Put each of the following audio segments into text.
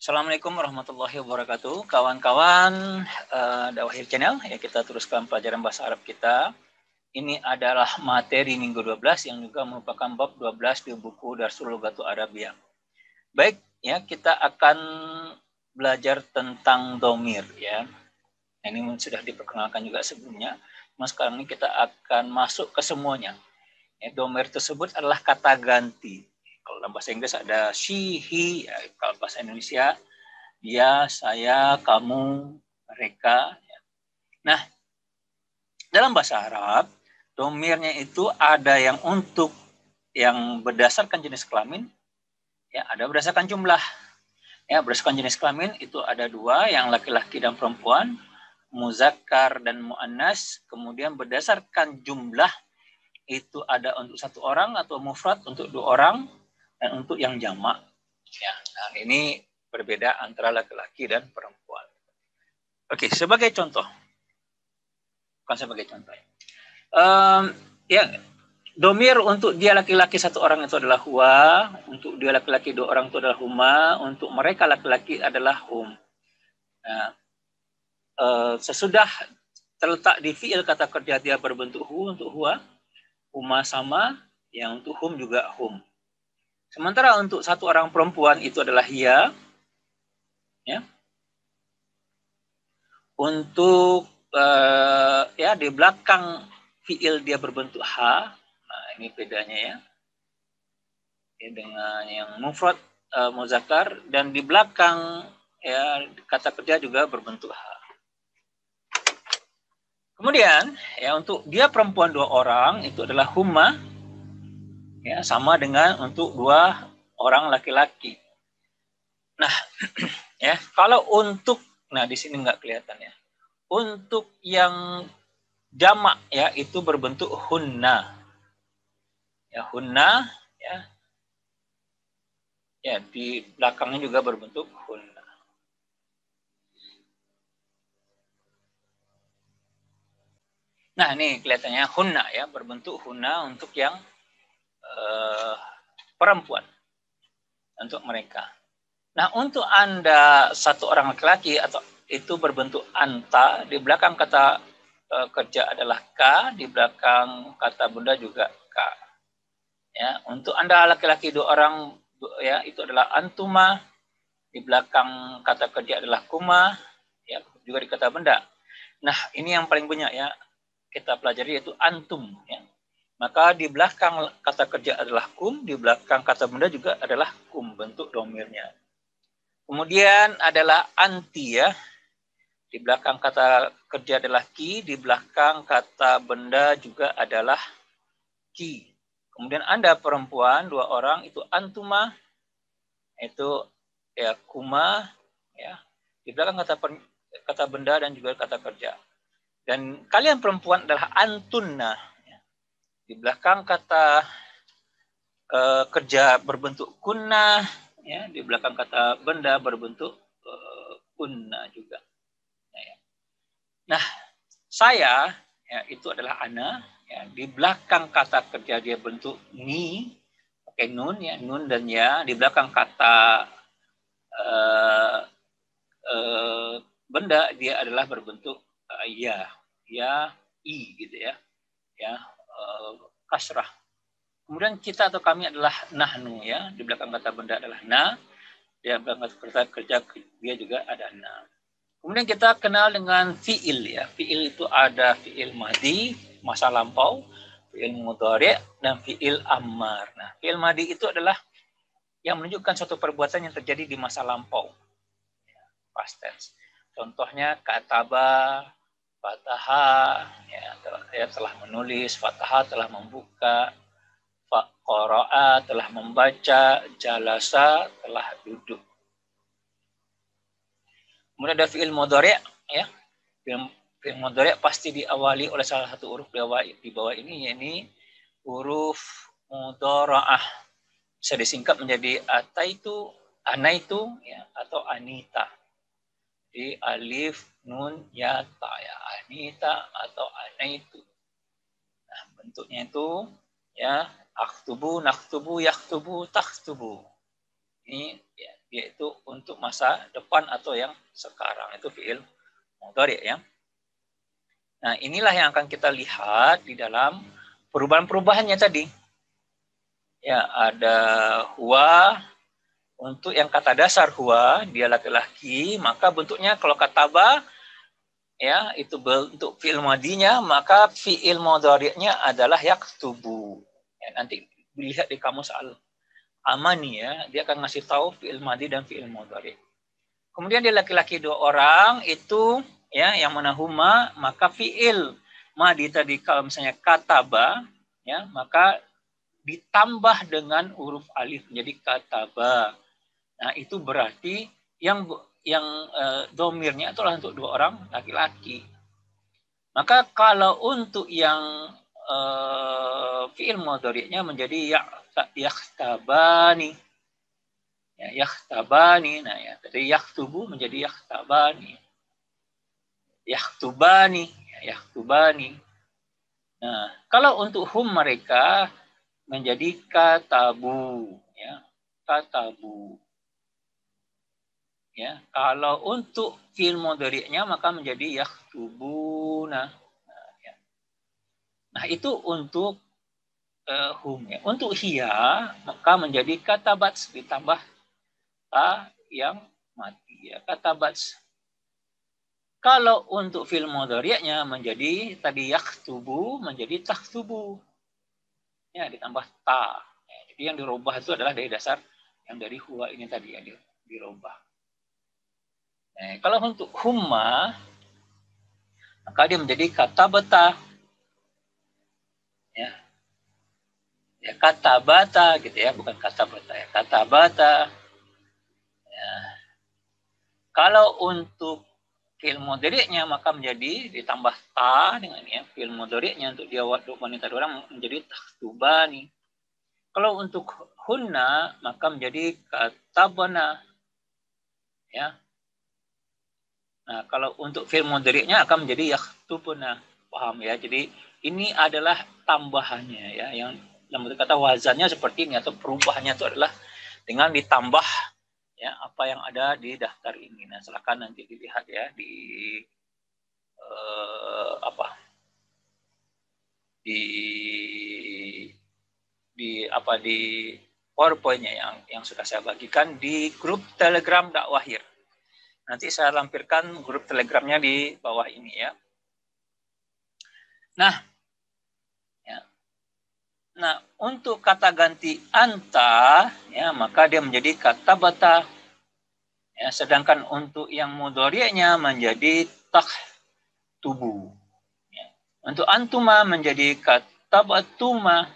Assalamualaikum warahmatullahi wabarakatuh. Kawan-kawan uh, eh, Dawahir Channel, ya kita teruskan pelajaran bahasa Arab kita. Ini adalah materi minggu 12 yang juga merupakan bab 12 di buku Darsul Lugatu Arabia. Baik, ya kita akan belajar tentang domir ya. Nah, ini sudah diperkenalkan juga sebelumnya. Mas sekarang ini kita akan masuk ke semuanya. Ya, domir tersebut adalah kata ganti kalau dalam bahasa Inggris ada she, he. Ya, kalau bahasa Indonesia, dia, ya, saya, kamu, mereka. Ya. Nah, dalam bahasa Arab, domirnya itu ada yang untuk yang berdasarkan jenis kelamin, ya ada berdasarkan jumlah. Ya, berdasarkan jenis kelamin itu ada dua, yang laki-laki dan perempuan, muzakkar dan muannas. Kemudian berdasarkan jumlah itu ada untuk satu orang atau mufrad untuk dua orang, dan untuk yang jamak. Ya, nah ini berbeda antara laki-laki dan perempuan. Oke, sebagai contoh, bukan sebagai contoh. Ya. Um, ya, domir untuk dia laki-laki satu orang itu adalah huwa, untuk dia laki-laki dua orang itu adalah huma, untuk mereka laki-laki adalah hum. Nah, uh, sesudah terletak di fiil kata kerja dia berbentuk hu untuk huwa, huma sama, yang untuk hum juga hum. Sementara untuk satu orang perempuan itu adalah ia. Ya. Untuk uh, ya di belakang fiil dia berbentuk ha. Nah, ini bedanya ya. ya dengan yang mufrad uh, muzakkar dan di belakang ya kata kerja juga berbentuk ha. Kemudian ya untuk dia perempuan dua orang itu adalah huma ya sama dengan untuk dua orang laki-laki. Nah, ya kalau untuk nah di sini nggak kelihatan ya. Untuk yang jamak ya itu berbentuk hunna. Ya hunna ya. Ya di belakangnya juga berbentuk hunna. Nah, ini kelihatannya hunna ya, berbentuk hunna untuk yang uh, perempuan untuk mereka. Nah, untuk Anda satu orang laki-laki atau itu berbentuk anta, di belakang kata uh, kerja adalah ka, di belakang kata benda juga ka. Ya, untuk Anda laki-laki dua orang ya itu adalah antuma, di belakang kata kerja adalah kuma, ya juga di kata benda. Nah, ini yang paling banyak ya kita pelajari yaitu antum ya. Maka di belakang kata kerja adalah kum, di belakang kata benda juga adalah kum, bentuk domirnya. Kemudian adalah anti ya. Di belakang kata kerja adalah ki, di belakang kata benda juga adalah ki. Kemudian Anda perempuan, dua orang, itu antuma, itu ya kuma, ya. Di belakang kata per, kata benda dan juga kata kerja. Dan kalian perempuan adalah antunna di belakang kata e, kerja berbentuk kunna ya di belakang kata benda berbentuk e, kunna juga nah, ya. nah saya ya, itu adalah ana ya, di belakang kata kerja dia bentuk ni pakai nun ya nun dan ya di belakang kata e, e, benda dia adalah berbentuk e, ya ya i gitu ya ya Eh, kasrah. Kemudian kita atau kami adalah nahnu ya, di belakang kata benda adalah na, di belakang kata kerja dia juga ada na. Kemudian kita kenal dengan fiil ya. Fiil itu ada fiil madi, masa lampau, fiil mudhari dan fiil ammar. Nah, fiil madi itu adalah yang menunjukkan suatu perbuatan yang terjadi di masa lampau. Ya, past tense. Contohnya kataba, Fataha ya, telah, ya, telah menulis, Fataha telah membuka, Fakoroa telah membaca, Jalasa telah duduk. Kemudian ada fi'il mudhari' ya. Fi'il mudhari' pasti diawali oleh salah satu huruf di bawah ini yakni huruf modoraah. Bisa disingkat menjadi ataitu, anaitu ya atau anita. di alif, nun, ya, ya anita atau anaitu. Nah, bentuknya itu ya aktubu, naktubu, yaktubu, taktubu. Ini ya, yaitu untuk masa depan atau yang sekarang itu fiil mudhari ya. Nah, inilah yang akan kita lihat di dalam perubahan-perubahannya tadi. Ya, ada huwa untuk yang kata dasar huwa, dia laki-laki, maka bentuknya kalau kata ya itu bentuk fi'il madinya maka fi'il mudhari'nya adalah yaktubu ya, nanti dilihat di kamus al amani ya dia akan ngasih tahu fi'il madi dan fi'il mudhari kemudian dia laki-laki dua orang itu ya yang mana huma maka fi'il madi tadi kalau misalnya kataba ya maka ditambah dengan huruf alif menjadi kataba nah itu berarti yang yang eh, domirnya itulah untuk dua orang laki-laki. Maka kalau untuk yang uh, fiil mudhari'nya menjadi ya-, yakhtabani. Ya, yakhtabani. Nah, ya, dari yakhtubu menjadi yakhtabani. Yakhtubani, ya, yakhtubani. Nah, kalau untuk hum mereka menjadi katabu, ya, katabu ya kalau untuk fiil mudhari'nya maka menjadi yakhtubuna nah, ya. nah itu untuk uh, hum ya. untuk hiya maka menjadi katabat ditambah ta yang mati ya katabat kalau untuk fiil mudhari'nya menjadi tadi tubuh menjadi tubuh. ya ditambah ta ya, jadi yang dirubah itu adalah dari dasar yang dari huwa ini tadi ya Eh, kalau untuk humma, maka dia menjadi kata bata. Ya. ya kata bata gitu ya, bukan kata bata ya, kata bata. Ya. Kalau untuk fil moderiknya maka menjadi ditambah ta dengan ya fil untuk dia waktu wanita orang menjadi nih. Kalau untuk hunna maka menjadi kata bana, Ya, Nah, kalau untuk fi'il mudhari'nya akan menjadi yakhtubuna. Paham ya? Jadi ini adalah tambahannya ya yang dalam kata wazannya seperti ini atau perubahannya itu adalah dengan ditambah ya apa yang ada di daftar ini. Nah, silakan nanti dilihat ya di eh, apa? di di apa di PowerPoint-nya yang yang sudah saya bagikan di grup Telegram dakwahir. Nanti saya lampirkan grup telegramnya di bawah ini ya. Nah, ya. nah untuk kata ganti anta, ya maka dia menjadi kata bata. Ya, sedangkan untuk yang mudorianya menjadi tak tubuh. Ya. Untuk antuma menjadi kata batuma.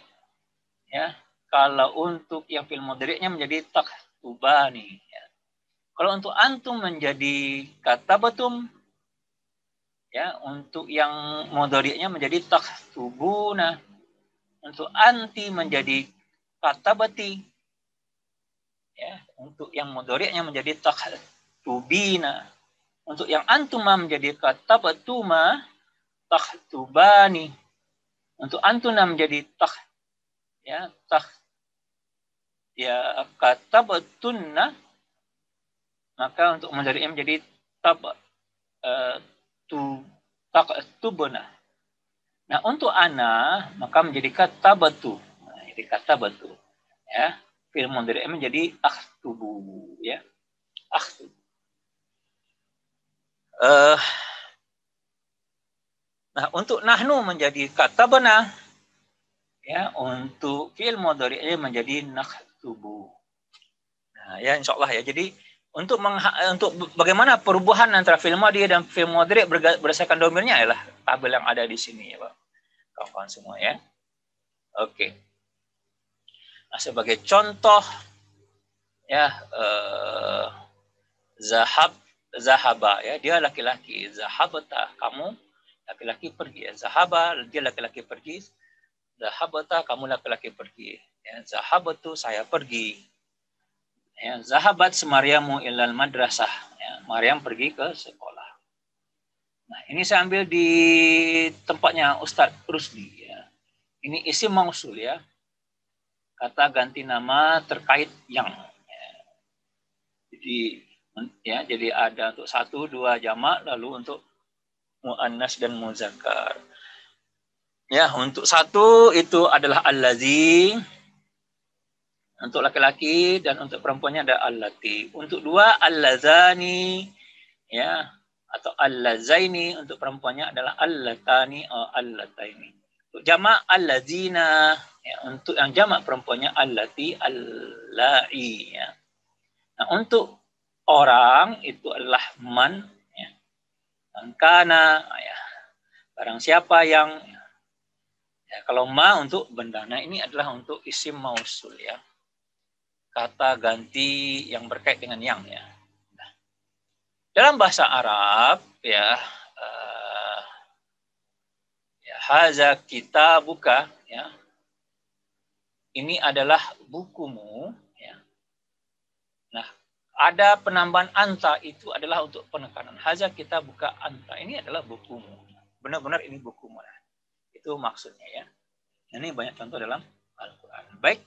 Ya, kalau untuk yang film mudorianya menjadi tak tubani. Ya. Kalau untuk antum menjadi kata betum, ya untuk yang modoriknya menjadi tak tubuna. Untuk anti menjadi kata beti. Ya, untuk yang modoriknya menjadi tak tubina. Untuk yang antuma menjadi kata betuma tak tubani. Untuk antuna menjadi tak ya tak ya kata betunna maka untuk menjadi M jadi tab eh, tu tak tubuh Nah untuk ana maka menjadi kata batu, nah, ya. jadi kata batu, ya film dari M menjadi akhtubu, ya akhtubu. Uh, nah untuk nahnu menjadi kata bena, ya untuk film dari M menjadi tubuh Nah ya insyaallah ya jadi untuk eh, untuk bagaimana perubahan antara film dia dan film modern berdasarkan domainnya adalah tabel yang ada di sini ya Pak. Kawan-kawan semua ya. Oke. Nah, sebagai contoh ya eh, zahab zahaba ya dia laki-laki zahabata kamu laki-laki pergi ya. zahaba dia laki-laki pergi zahabata kamu laki-laki pergi ya zahabatu saya pergi Ya, Zahabat Semariamu ilal madrasah. Ya, Mariam pergi ke sekolah. Nah, ini saya ambil di tempatnya Ustadz Rusdi. Ya. Ini isi mausul ya. Kata ganti nama terkait yang. Ya. Jadi ya jadi ada untuk satu dua jamak lalu untuk muannas dan muzakkar. Ya, untuk satu itu adalah al Lazim. Untuk laki-laki dan untuk perempuannya ada allati. Untuk dua allazani ya atau allazaini untuk perempuannya adalah allatani atau oh, allataini. Untuk jamak allazina ya, untuk yang jamak perempuannya allati allai ya. Nah, untuk orang itu adalah man ya. Angkana ya. Barang siapa yang ya, kalau ma untuk benda. Nah, ini adalah untuk isim mausul ya kata ganti yang berkait dengan yang ya. Nah, dalam bahasa Arab ya uh, ya haza kita buka ya. Ini adalah bukumu ya. Nah, ada penambahan anta itu adalah untuk penekanan. Haza kita buka anta. Ini adalah bukumu. Benar-benar ini bukumu. Itu maksudnya ya. Ini banyak contoh dalam Al-Quran. Baik,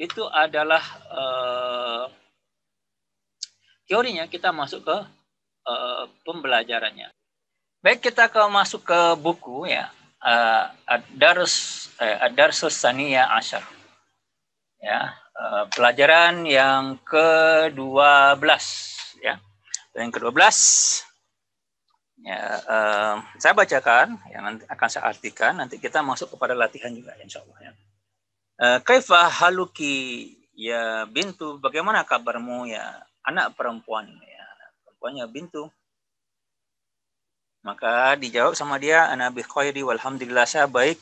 itu adalah uh, teorinya kita masuk ke uh, pembelajarannya. Baik kita ke masuk ke buku ya eh, adars ad Ashar. Ya, uh, pelajaran yang ke-12 ya. Yang ke-12 ya uh, saya bacakan yang nanti akan saya artikan nanti kita masuk kepada latihan juga insyaallah ya. Eh, Kaifa haluki ya bintu, bagaimana kabarmu ya anak perempuan ya anak bintu. Maka dijawab sama dia ana bi khairi walhamdulillah saya baik.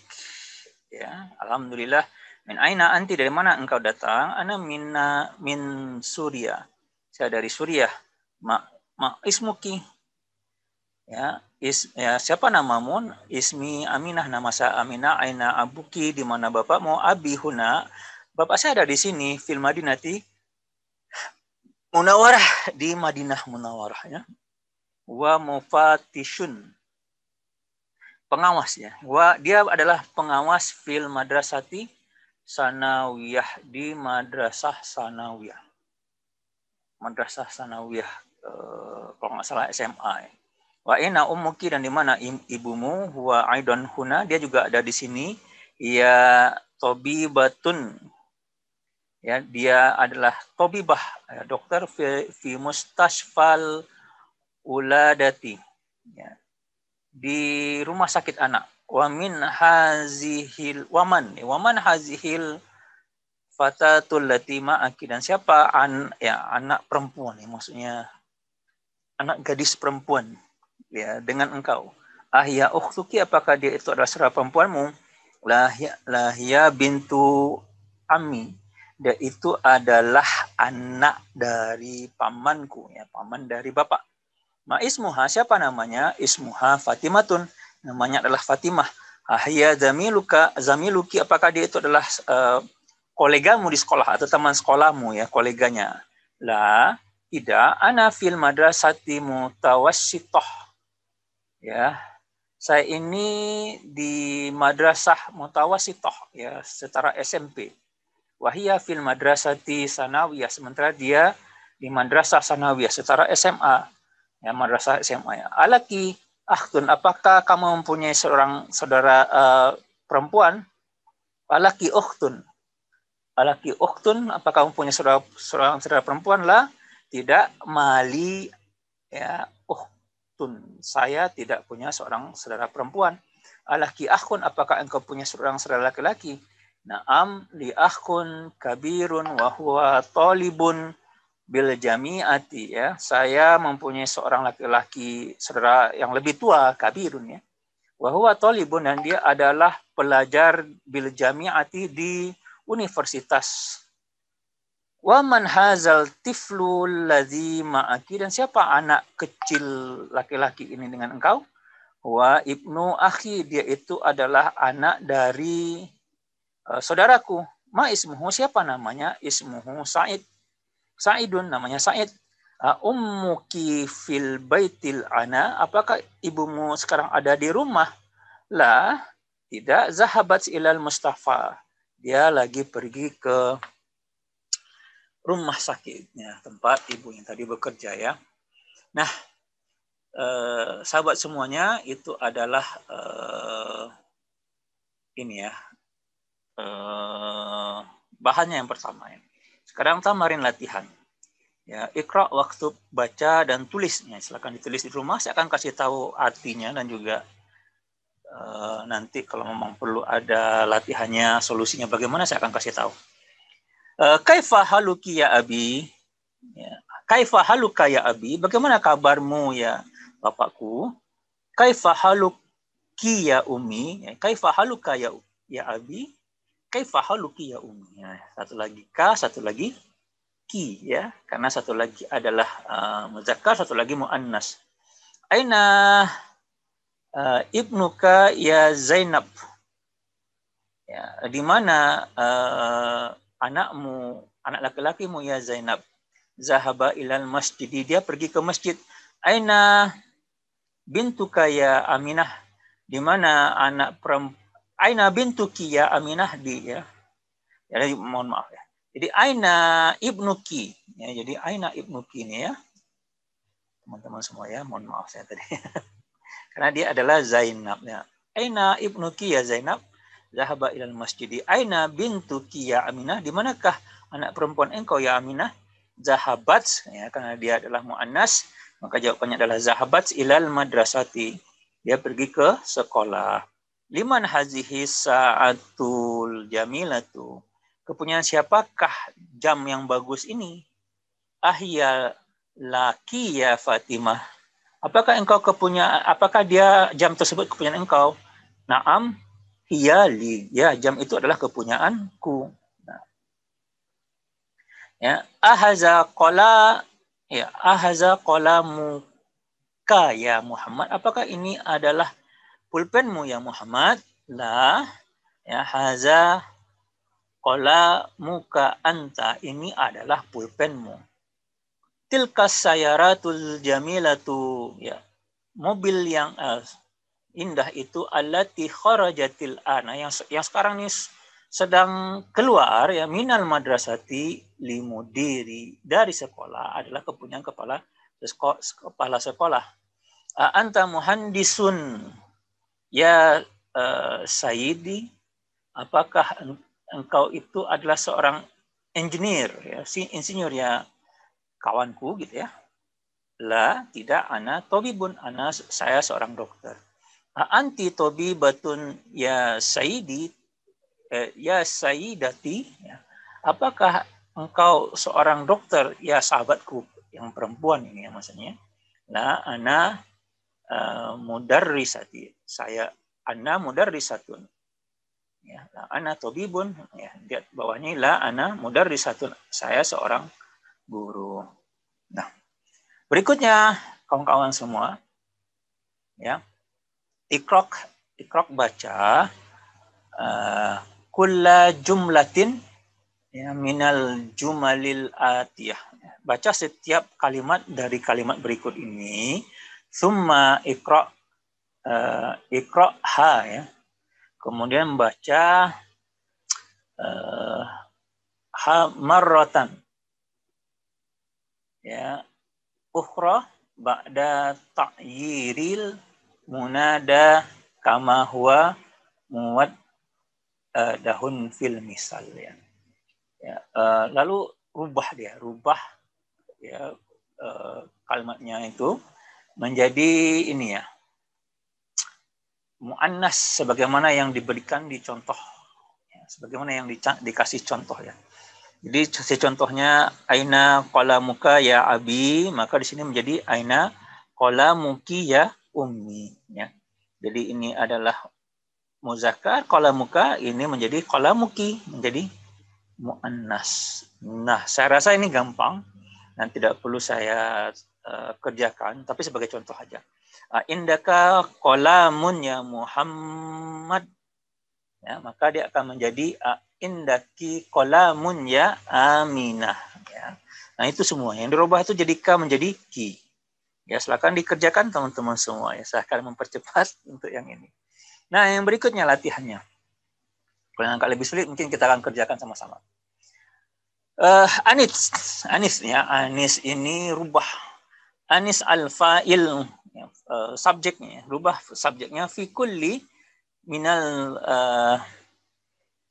Ya, alhamdulillah. Min aina anti dari mana engkau datang? Ana minna min Suria Saya dari Suriah. Ma, ma ismuki. Ya, Is, ya, siapa namamu? Ismi Aminah, nama saya Aminah, Aina Abuki, di mana bapakmu? Abi Huna. Bapak saya ada di sini, film Madinati. Munawarah, di Madinah Munawarah. Ya. Wa mufatishun. Pengawas ya. Wa, dia adalah pengawas film madrasati sanawiyah di madrasah sanawiyah. Madrasah sanawiyah, eh, kalau nggak salah SMA. Ya Wa ina ummuki dan di mana ibumu huwa aidon huna dia juga ada di sini ya tobi batun ya dia adalah Tobi ya, dokter fi, fi mustashfal uladati ya, di rumah sakit anak wamin hazihil waman ya, waman hazihil fatatul latima aki dan siapa an ya anak perempuan ya maksudnya anak gadis perempuan ya dengan engkau. Ahya ukhtuki apakah dia itu adalah saudara perempuanmu? Lahya, lahya bintu Ami. Dia itu adalah anak dari pamanku ya, paman dari bapak. Ma ismuha siapa namanya? Ismuha Fatimatun. Namanya adalah Fatimah. Ahya zamiluka zamiluki apakah dia itu adalah uh, kolegamu di sekolah atau teman sekolahmu ya, koleganya? Lah tidak ana fil madrasati mutawassitoh ya saya ini di madrasah mutawasitoh ya secara SMP wahia fil madrasati sanawiyah sementara dia di madrasah sanawiyah secara SMA ya madrasah SMA ya alaki akhtun apakah kamu mempunyai seorang saudara uh, perempuan alaki ukhtun alaki ukhtun apakah kamu punya saudara seorang saudara perempuan lah tidak mali ya uh, saya tidak punya seorang saudara perempuan. Alaki akun apakah engkau punya seorang saudara laki-laki? Naam li akun kabirun wa huwa talibun bil jami'ati ya. Saya mempunyai seorang laki-laki saudara yang lebih tua, kabirun ya. Wa huwa talibun dan dia adalah pelajar bil jami'ati di universitas Wa man hazal tiflu ladzi ma'aki dan siapa anak kecil laki-laki ini dengan engkau? Wa ibnu akhi dia itu adalah anak dari uh, saudaraku. Ma ismuhu siapa namanya? Ismuhu Said. Saidun namanya Said. Ah, Ummuki fil baitil ana. Apakah ibumu sekarang ada di rumah? Lah, tidak zahabat ilal mustafa. Dia lagi pergi ke rumah sakitnya tempat ibu yang tadi bekerja ya. Nah, eh, sahabat semuanya itu adalah eh, ini ya eh, bahannya yang pertama ya. Sekarang tamarin latihan. Ya, ikra waktu baca dan tulis. Nah, silakan ditulis di rumah. Saya akan kasih tahu artinya dan juga uh, nanti kalau memang perlu ada latihannya, solusinya bagaimana saya akan kasih tahu. Eh, kaifa haluki ya abi? Ya. Kaifa haluka ya abi? Bagaimana kabarmu ya bapakku? Kaifa haluki ya umi? Ya. Kaifa haluka ya, ya abi? Kaifa haluki ya umi? Ya, satu lagi ka, satu lagi ki ya. Karena satu lagi adalah uh, muzakkar, satu lagi muannas. Aina uh, ibnuka ya Zainab? Ya, di mana anakmu, anak laki-lakimu ya Zainab, zahaba ilal masjid. Dia pergi ke masjid. Aina bintuka ya Aminah. Di mana anak perempuan Aina bintuki ya Aminah di ya? ya. Jadi mohon maaf ya. Jadi Aina ibnuki ya. Jadi Aina ibnuki ini ya. Teman-teman semua ya, mohon maaf saya tadi. Karena dia adalah Zainab ya. Aina ibnuki ya Zainab. Zahaba ilal masjid. Aina bintu ya Aminah. Di manakah anak perempuan engkau ya Aminah? Zahabat. Ya, karena dia adalah mu'annas. Maka jawabannya adalah zahabat ilal madrasati. Dia pergi ke sekolah. Liman hazihi sa'atul jamilatu. Kepunyaan siapakah jam yang bagus ini? Ahya laki ya Fatimah. Apakah engkau kepunya apakah dia jam tersebut kepunyaan engkau? Naam Iya li, ya jam itu adalah kepunyaanku. Nah. Ya, ahaza kola, ya ahaza kolamu ka ya Muhammad. Apakah ini adalah pulpenmu ya Muhammad? lah ya haza kola muka anta ini adalah pulpenmu. Tilkas sayaratul jamilatu ya mobil yang eh, indah itu allati kharajatil ana yang yang sekarang ini sedang keluar ya minal madrasati limudiri dari sekolah adalah kepunyaan kepala kepala sekolah. Anta muhandisun ya uh, Sayyidi apakah engkau itu adalah seorang engineer ya si insinyur ya kawanku gitu ya. La tidak ana tobibun ana saya seorang dokter anti tobi batun ya sayidi eh, ya sayidati ya. apakah engkau seorang dokter ya sahabatku yang perempuan ini ya maksudnya Nah, ana uh, mudarrisati saya ana mudarrisatun ya la ana tabibun ya lihat bawahnya la ana mudarrisatun saya seorang guru nah berikutnya kawan-kawan semua ya ikrok ikrok baca uh, kulla jumlatin ya, minal jumalil atiyah baca setiap kalimat dari kalimat berikut ini summa ikrok uh, eh, ikrok ha ya kemudian baca uh, ha marrotan ya ukhra ba'da ta'yiril munada kama huwa muwat uh, dahun fil misal ya. ya uh, lalu rubah dia, rubah ya uh, kalimatnya itu menjadi ini ya. Muannas sebagaimana yang diberikan di contoh ya, sebagaimana yang di, dikasih contoh ya. Jadi contohnya aina qalamuka ya abi, maka di sini menjadi aina qalamuki ya ummi ya. Jadi ini adalah muzakkar, kolamuka ini menjadi kolamuki, menjadi muannas. Nah, saya rasa ini gampang dan tidak perlu saya uh, kerjakan, tapi sebagai contoh aja. Uh, indaka kolamun ya Muhammad. Ya, maka dia akan menjadi uh, indaki kolamun ya Aminah. Ya. Nah itu semua yang dirubah itu jadi ka menjadi ki. Ya, silakan dikerjakan teman-teman semua ya. Silakan mempercepat untuk yang ini. Nah, yang berikutnya latihannya. Kalau yang agak lebih sulit mungkin kita akan kerjakan sama-sama. Uh, Anis, Anis ya, Anis ini rubah Anis al-fa'il uh, subjeknya, ya. rubah subjeknya fi minal uh,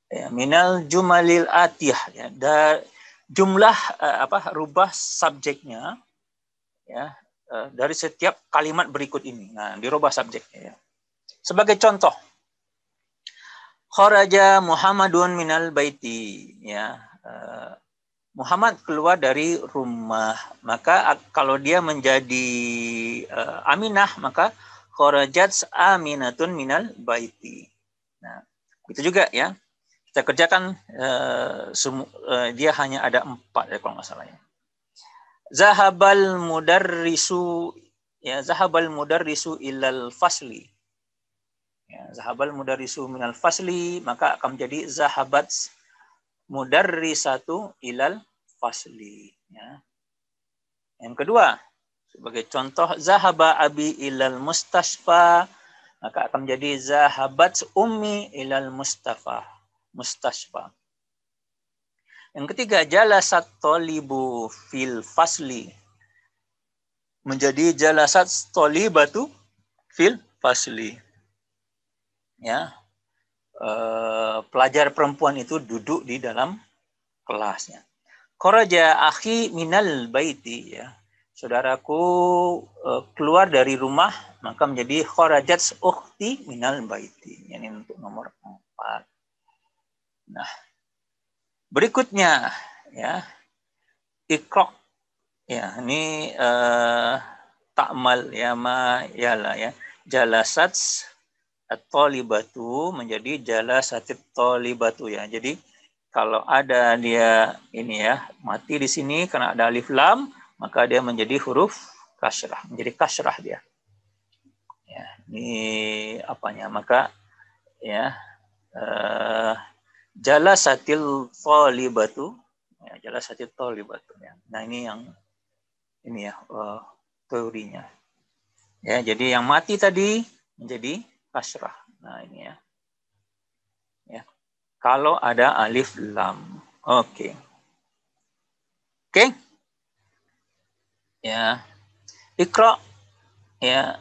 ya, minal jumalil atiyah ya, da, jumlah uh, apa rubah subjeknya ya Eh, dari setiap kalimat berikut ini. Nah, dirubah subjeknya ya. Sebagai contoh, khoraja Muhammadun minal baiti ya. Eh, Muhammad keluar dari rumah, maka kalau dia menjadi uh, Aminah, maka kharajat Aminatun minal baiti. Nah, itu juga ya. Kita kerjakan eh, dia hanya ada empat ya kalau nggak salah ya Zahabal mudarrisu ya zahabal mudarrisu ilal fasli. Ya, zahabal mudarrisu minal fasli maka akan menjadi zahabat mudarrisatu ilal fasli ya. Yang kedua, sebagai contoh zahaba abi ilal mustasfa maka akan menjadi zahabat ummi ilal mustafa mustasfa yang ketiga, jalasat tolibu fil fasli. Menjadi jalasat tolibatu fil fasli. Ya, eh, pelajar perempuan itu duduk di dalam kelasnya. Koraja akhi minal baiti ya. Saudaraku eh, keluar dari rumah maka menjadi korajat ukhti minal baiti. Ini untuk nomor empat. Nah, Berikutnya ya ikrok ya ini uh, eh, takmal ya ma yala ya jalasat atau talibatu menjadi atau libatu ya. Jadi kalau ada dia ini ya mati di sini karena ada alif lam maka dia menjadi huruf kasrah menjadi kasrah dia ya ini apanya maka ya eh, jalasatil batu, ya jalasatil thalibatu ya. Nah, ini yang ini ya uh, teorinya. Ya, jadi yang mati tadi menjadi kasrah. Nah, ini ya. Ya. Kalau ada alif lam. Oke. Okay. Oke. Okay. Ya. Ikra ya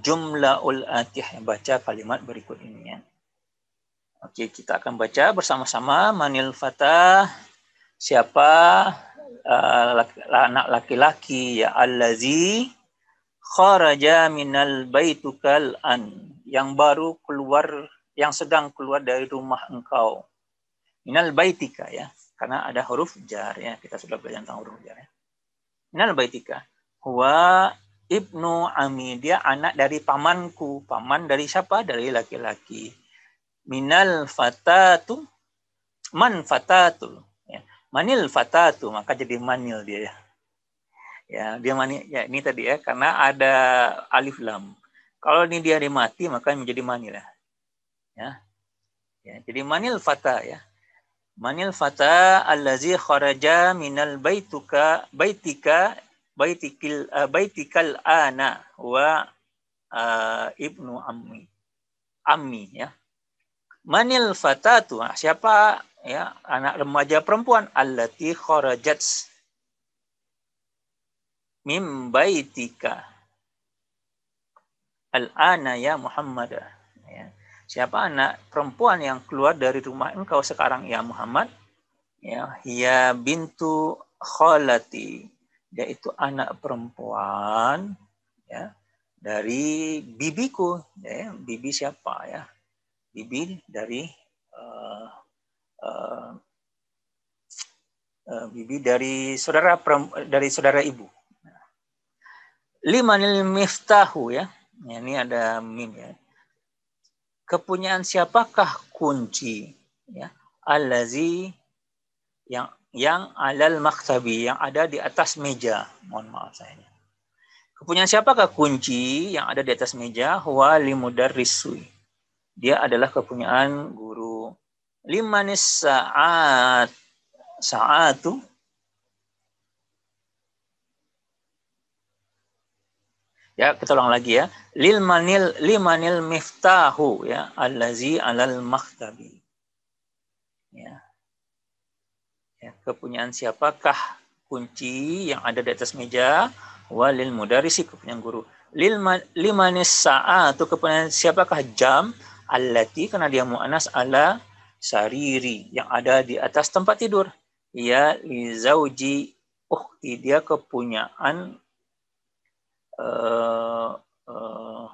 jumlaul atih baca kalimat berikut ini ya. Oke, kita akan baca bersama-sama Manil Fatah. Siapa uh, anak laki-laki ya allazi kharaja minal baitukal an yang baru keluar yang sedang keluar dari rumah engkau. Minal baitika ya, karena ada huruf jar ya, kita sudah belajar tentang huruf jar ya. Minal baitika. Huwa ibnu ami, anak dari pamanku. Paman dari siapa? Dari laki-laki minal fatatu man fatatu ya. manil fatatu maka jadi manil dia ya ya dia manil ya ini tadi ya karena ada alif lam kalau ini dia dimati maka menjadi manil ya ya, ya jadi manil fata ya manil fata allazi kharaja minal baituka baitika baitikil uh, baitikal ana wa uh, ibnu ammi ammi ya manil fatatu ah, siapa ya anak remaja perempuan allati kharajat mim baitika al-ana ya Muhammad ya. siapa anak perempuan yang keluar dari rumah engkau sekarang ya Muhammad ya ya bintu khalati yaitu anak perempuan ya dari bibiku ya bibi siapa ya bibir dari uh, eh, uh, eh, uh, eh, bibir dari saudara dari saudara ibu. Limanil miftahu ya. Ini ada mim ya. Kepunyaan siapakah kunci ya? alazi yang yang alal maktabi yang ada di atas meja. Mohon maaf saya. Kepunyaan siapakah kunci yang ada di atas meja? Huwa riswi dia adalah kepunyaan guru. Limanis saat saat tuh Ya, kita ulang lagi ya. Lil manil limanil miftahu ya allazi alal maktabi. Ya. ya. kepunyaan siapakah kunci yang ada di atas meja? Walil mudarisi kepunyaan guru. Lil limanis saatu kepunyaan siapakah jam? Allati karena dia mu'anas ala sariri yang ada di atas tempat tidur. Ya li zauji ukhti dia kepunyaan uh, uh,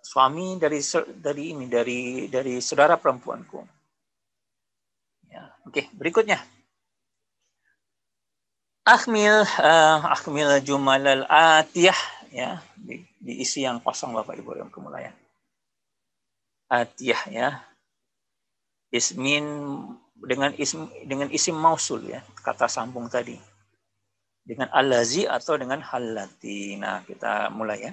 suami dari dari ini dari dari saudara perempuanku. Ya, oke, okay, berikutnya. Akmil uh, eh, akmil jumalal atiyah ya di, diisi yang kosong Bapak Ibu yang kemuliaan atiyah ya ismin dengan ism dengan isim mausul ya kata sambung tadi dengan allazi atau dengan halati. nah kita mulai ya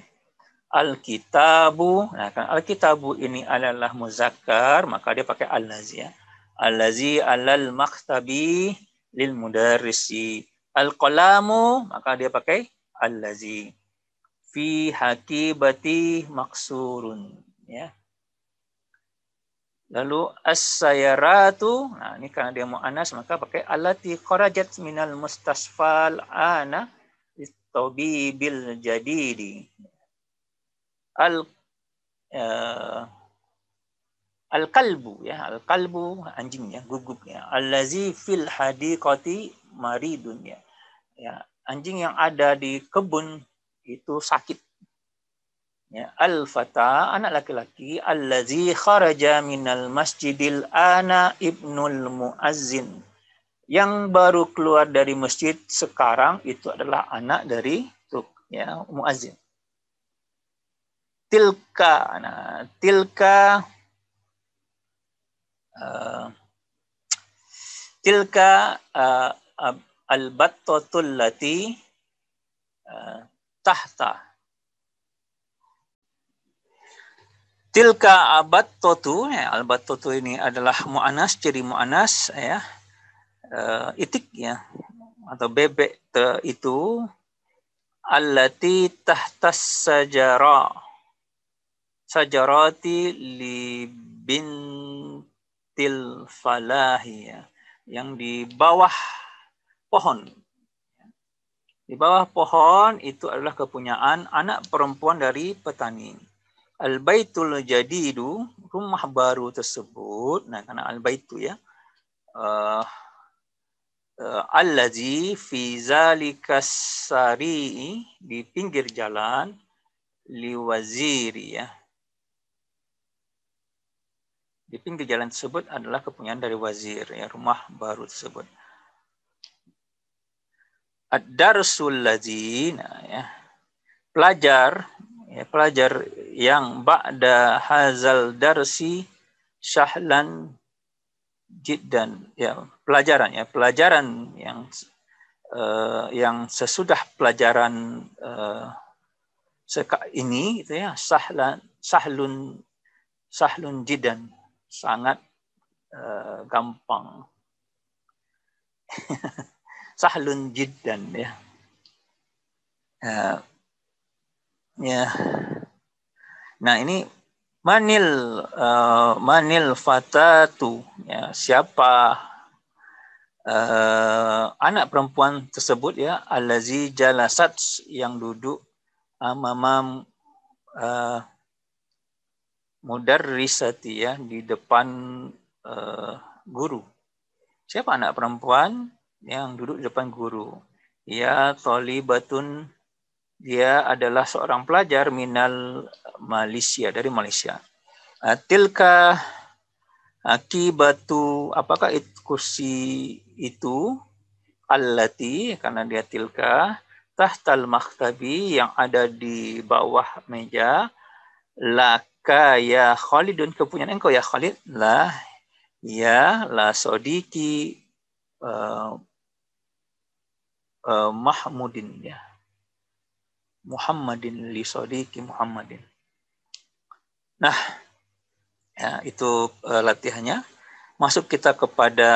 alkitabu nah kan alkitabu ini adalah muzakkar maka dia pakai allazi ya allazi alal maktabi lil mudarrisi alqalamu maka dia pakai allazi fi hakibati maksurun ya Lalu as-sayaratu, nah ini karena dia anas maka pakai alati kharajat minal mustasfal ana bil jadidi. Al uh, eh, al kalbu ya, al kalbu anjing ya, gugup ya. Allazi fil hadiqati maridun ya. Ya, anjing yang ada di kebun itu sakit ya, al fata anak laki-laki allazi kharaja minal masjidil ana ibnul muazzin yang baru keluar dari masjid sekarang itu adalah anak dari tuk ya muazzin tilka nah tilka uh, tilka uh, eh, al battatul lati uh, eh, tahta Tilka abad totu, ya, albat totu ini adalah mu'anas, ciri mu'anas, ya, uh, itik ya, atau bebek te, itu, allati tahtas sajara, sajarati li bintil falahi, ya, yang di bawah pohon. Di bawah pohon itu adalah kepunyaan anak perempuan dari petani al-baitul jadidu rumah baru tersebut nah kena al-baitu ya uh, uh, allazi fi zalikas sari di pinggir jalan liwaziri ya di pinggir jalan tersebut adalah kepunyaan dari wazir ya rumah baru tersebut ad-darsul ladzi nah ya pelajar ya pelajar yang ba'da hazal darsi syahlan jiddan ya pelajaran ya pelajaran yang uh, yang sesudah pelajaran uh, ini itu ya sahlan sahlun sahlun jiddan sangat uh, gampang sahlun jiddan ya uh, ya yeah. Nah, ini manil uh, manil fatatu ya siapa uh, anak perempuan tersebut ya alazi jalasat yang duduk eh, mamam uh, mudarrisati ya di depan uh, guru. Siapa anak perempuan yang duduk di depan guru? Ya tolibatun dia adalah seorang pelajar minal Malaysia dari Malaysia. Uh, tilka akibatu apakah it, kursi itu allati karena dia tilka tahtal maktabi yang ada di bawah meja laka ya Khalidun kepunyaan engkau ya Khalid lah ya la sodiki uh, uh, Mahmudin ya Muhammadin li sodiki Muhammadin. Nah, ya, itu uh, latihannya. Masuk kita kepada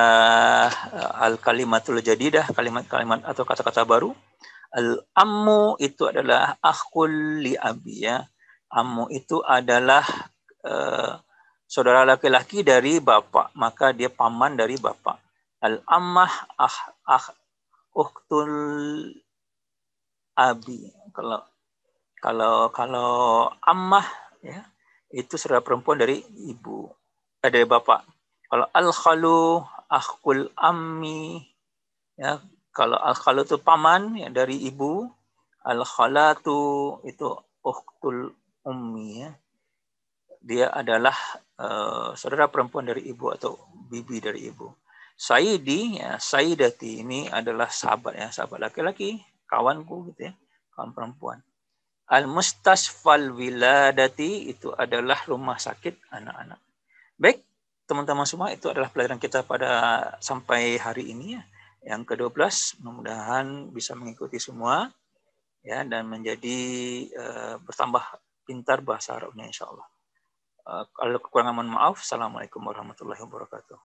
uh, al-kalimatul jadidah, kalimat-kalimat atau kata-kata baru. Al-ammu itu adalah akul li abi ya. Ammu itu adalah uh, saudara laki-laki dari bapak, maka dia paman dari bapak. Al-ammah ah, ah, uktul abi. Kalau kalau kalau ammah ya itu saudara perempuan dari ibu eh, dari bapak. Kalau al khalu akul ammi ya kalau al khalu itu paman ya dari ibu, al khalatu itu ukhtul ummi ya. Dia adalah uh, saudara perempuan dari ibu atau bibi dari ibu. Saidi ya, sayidati ini adalah sahabat ya, sahabat laki-laki kawanku gitu ya, kawan perempuan. Al-mustasfal wiladati itu adalah rumah sakit anak-anak. Baik, teman-teman semua itu adalah pelajaran kita pada sampai hari ini ya. Yang ke-12 mudah-mudahan bisa mengikuti semua ya dan menjadi uh, bertambah pintar bahasa Arabnya insyaallah. Uh, eh, kalau kekurangan mohon maaf. Assalamualaikum warahmatullahi wabarakatuh.